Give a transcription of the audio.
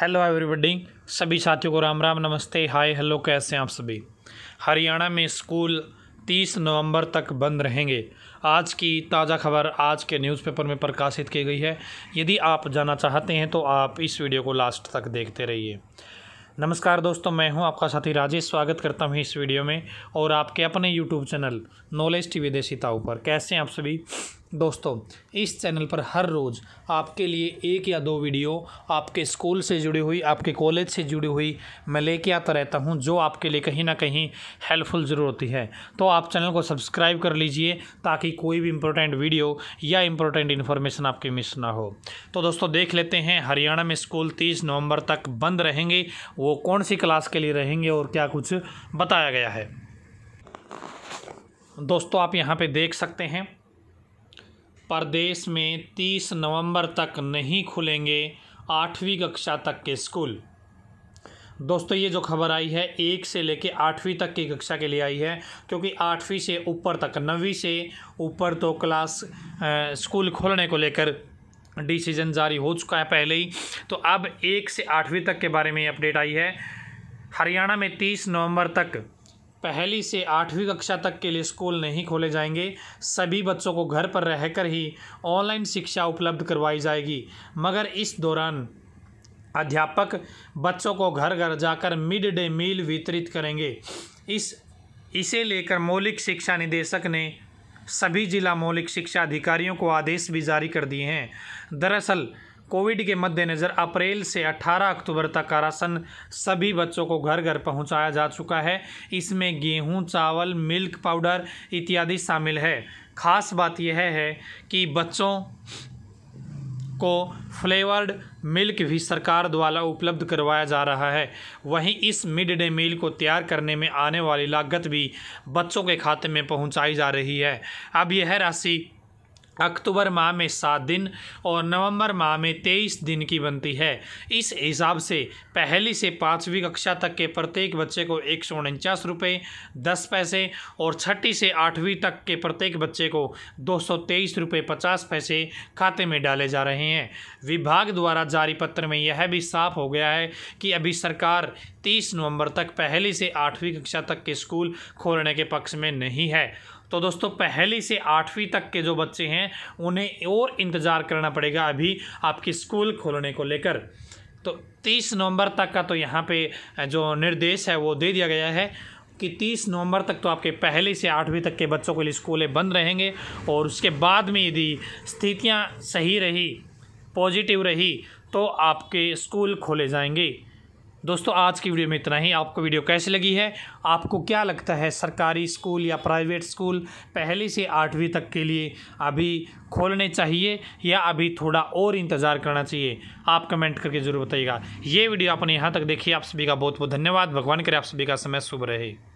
hello everybody सभी साथियों को राम राम नमस्ते हाय हेलो कैसे हैं आप सभी हरियाणा में स्कूल 30 नवंबर तक बंद रहेंगे आज की ताज़ा खबर आज के न्यूज़पेपर में प्रकाशित की गई है यदि आप जाना चाहते हैं तो आप इस वीडियो को लास्ट तक देखते रहिए नमस्कार दोस्तों मैं हूं आपका साथी राजेश स्वागत करता हूं इस वीडियो में और आपके अपने यूट्यूब चैनल नॉलेज टी विदेशी ताऊ पर कैसे हैं आप सभी दोस्तों इस चैनल पर हर रोज़ आपके लिए एक या दो वीडियो आपके स्कूल से जुड़ी हुई आपके कॉलेज से जुड़ी हुई मैं लेके आता रहता हूँ जो आपके लिए कहीं ना कहीं हेल्पफुल ज़रूर होती है तो आप चैनल को सब्सक्राइब कर लीजिए ताकि कोई भी इंपॉर्टेंट वीडियो या इंपॉर्टेंट इन्फॉर्मेशन आपकी मिस ना हो तो दोस्तों देख लेते हैं हरियाणा में स्कूल तीस नवम्बर तक बंद रहेंगे वो कौन सी क्लास के लिए रहेंगे और क्या कुछ बताया गया है दोस्तों आप यहाँ पे देख सकते हैं प्रदेश में 30 नवंबर तक नहीं खुलेंगे आठवीं कक्षा तक के स्कूल दोस्तों ये जो खबर आई है एक से लेके आठवीं तक की कक्षा के लिए आई है क्योंकि आठवीं से ऊपर तक नवीं से ऊपर तो क्लास स्कूल खोलने को लेकर डिसीजन जारी हो चुका है पहले ही तो अब एक से आठवीं तक के बारे में अपडेट आई है हरियाणा में तीस नवंबर तक पहली से आठवीं कक्षा तक के लिए स्कूल नहीं खोले जाएंगे सभी बच्चों को घर पर रहकर ही ऑनलाइन शिक्षा उपलब्ध करवाई जाएगी मगर इस दौरान अध्यापक बच्चों को घर घर जाकर मिड डे मील वितरित करेंगे इस इसे लेकर मौलिक शिक्षा निदेशक ने सभी जिला मौलिक शिक्षा अधिकारियों को आदेश भी जारी कर दिए हैं दरअसल कोविड के मद्देनज़र अप्रैल से 18 अक्टूबर तक का राशन सभी बच्चों को घर घर पहुंचाया जा चुका है इसमें गेहूं चावल मिल्क पाउडर इत्यादि शामिल है खास बात यह है कि बच्चों को फ्लेवर्ड मिल्क भी सरकार द्वारा उपलब्ध करवाया जा रहा है वहीं इस मिड डे मील को तैयार करने में आने वाली लागत भी बच्चों के खाते में पहुंचाई जा रही है अब यह राशि अक्टूबर माह में सात दिन और नवंबर माह में तेईस दिन की बनती है इस हिसाब से पहली से पाँचवीं कक्षा तक के प्रत्येक बच्चे को एक सौ उनचास रुपये दस पैसे और छठी से आठवीं तक के प्रत्येक बच्चे को दो सौ तेईस रुपये पचास पैसे खाते में डाले जा रहे हैं विभाग द्वारा जारी पत्र में यह भी साफ हो गया है कि अभी सरकार तीस नवंबर तक पहली से आठवीं कक्षा तक के स्कूल खोलने के पक्ष में नहीं है तो दोस्तों पहली से आठवीं तक के जो बच्चे हैं उन्हें और इंतज़ार करना पड़ेगा अभी आपके स्कूल खोलने को लेकर तो 30 नवंबर तक का तो यहाँ पे जो निर्देश है वो दे दिया गया है कि 30 नवंबर तक तो आपके पहले से आठवीं तक के बच्चों के लिए स्कूलें बंद रहेंगे और उसके बाद में यदि स्थितियाँ सही रही पॉजिटिव रही तो आपके स्कूल खोले जाएंगे दोस्तों आज की वीडियो में इतना ही आपको वीडियो कैसी लगी है आपको क्या लगता है सरकारी स्कूल या प्राइवेट स्कूल पहली से आठवीं तक के लिए अभी खोलने चाहिए या अभी थोड़ा और इंतज़ार करना चाहिए आप कमेंट करके ज़रूर बताइएगा ये वीडियो आपने यहाँ तक देखी आप सभी का बहुत बहुत धन्यवाद भगवान करे आप सभी का समय शुभ रहे